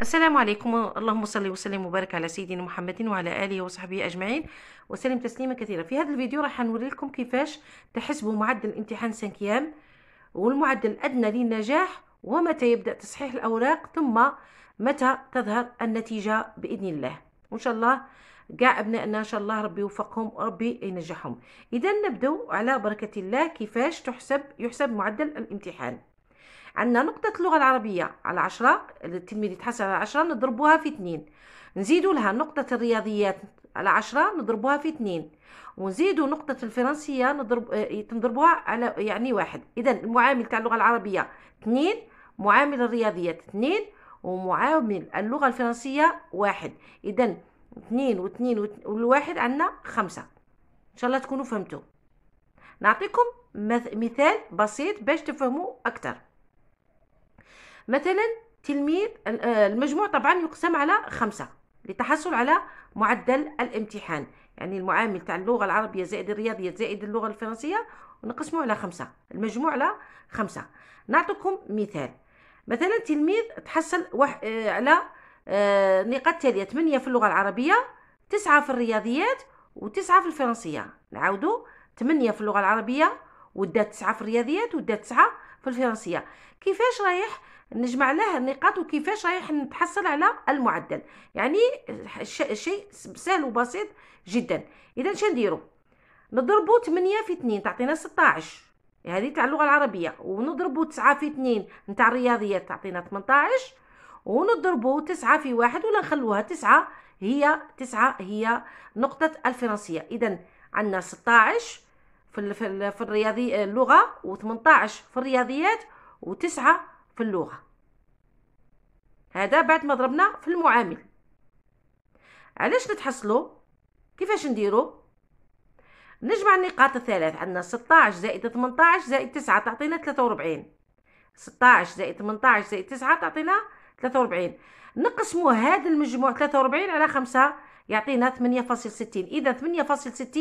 السلام عليكم اللهم صل وسلم وبارك على سيدنا محمد وعلى اله وصحبه اجمعين وسلم تسليما كثيرا في هذا الفيديو راح نوري لكم كيفاش تحسبوا معدل امتحان سانكيام والمعدل الادنى للنجاح ومتى يبدا تصحيح الاوراق ثم متى تظهر النتيجه باذن الله وان شاء الله كاع ابنائنا ان شاء الله ربي يوفقهم وربي ينجحهم اذا نبداو على بركه الله كيفاش تحسب يحسب معدل الامتحان عندنا نقطة اللغة العربية على عشرة التلميذ يتحسن على عشرة نضربوها في اثنين نزيدوا لها نقطة الرياضيات على عشرة نضربوها في اثنين ونزيدوا نقطة الفرنسية نضرب آه، تنضربوها على يعني واحد إذا المعامل تاع اللغة العربية اثنين معامل الرياضيات اثنين ومعامل اللغة الفرنسية واحد إذا اثنين واثنين والواحد عندنا خمسة إن شاء الله تكونوا فهمتوا نعطيكم مثال بسيط باش تفهموا أكثر مثلا تلميذ آه، المجموع طبعا يقسم على خمسة لتحصل على معدل الامتحان يعني المعامل تاع اللغة العربية زائد الرياضية زائد اللغة الفرنسية ونقسمه على خمسة المجموع على خمسة نعطيكم مثال مثلا تلميذ تحصل وح... آه، على آه، نقاط تالية 8 في اللغة العربية تسعة في الرياضيات وتسعة في الفرنسية نعاودو 8 في اللغة العربية ودات تسعة في الرياضيات ودات تسعة في الفرنسية كيفاش رايح نجمع لها النقاط وكيفاش رايح نتحصل على المعدل يعني شيء سهل وبسيط جدا اذا شنو نديرو نضربو 8 في 2 تعطينا 16 هذه تاع اللغه العربيه ونضربو 9 في 2 نتاع الرياضيات تعطينا 18 ونضربو 9 في 1 ولا نخلوها 9 هي 9 هي نقطه الفرنسيه اذا عندنا 16 في في الرياضي اللغه و18 في الرياضيات و9 في اللغه هذا بعد ما ضربنا في المعامل علاش نتحصلوا كيفاش نديرو نجمع النقاط الثلاث عندنا 16 زائد 18 زائد 9 تعطينا 43 16 زائد 18 زائد 9 تعطينا 43 نقسموا هذا المجموع 43 على 5 يعطينا 8.60 اذا 8.60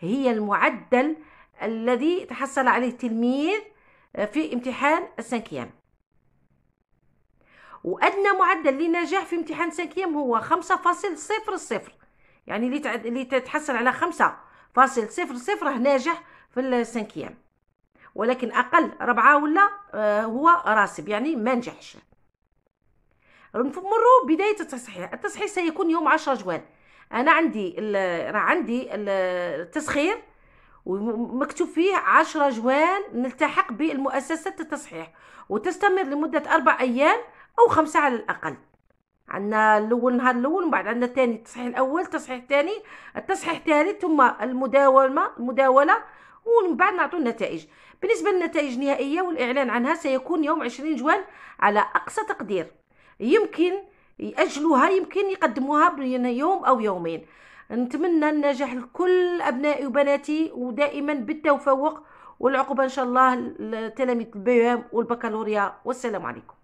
هي المعدل الذي تحصل عليه التلميذ آه، في امتحان السنكيام وأدنى معدل لنجاح في امتحان سنكيام هو 5.00 يعني اللي تتحصل على 5.00 ناجح في السنكيام ولكن أقل ربعة ولا آه، هو راسب يعني ما نجحش نمروا بداية التصحيح التصحيح سيكون يوم 10 جوان أنا عندي راه عندي التسخير ومكتوب فيه عشرة جوان نلتحق بالمؤسسة التصحيح وتستمر لمدة أربع أيام أو خمسة على الأقل عندنا الأول نهار الأول ومن بعد عندنا الثاني التصحيح الأول التصحيح الثاني التصحيح الثالث ثم المداومة المداولة ومن بعد نعطوا النتائج بالنسبة للنتائج النهائية والإعلان عنها سيكون يوم عشرين جوان على أقصى تقدير يمكن يأجلوها يمكن يقدموها بين يوم أو يومين نتمنى النجاح لكل ابنائي وبناتي ودائما بالتفوق والعقبه ان شاء الله لتلاميذ البيام والبكالوريا والسلام عليكم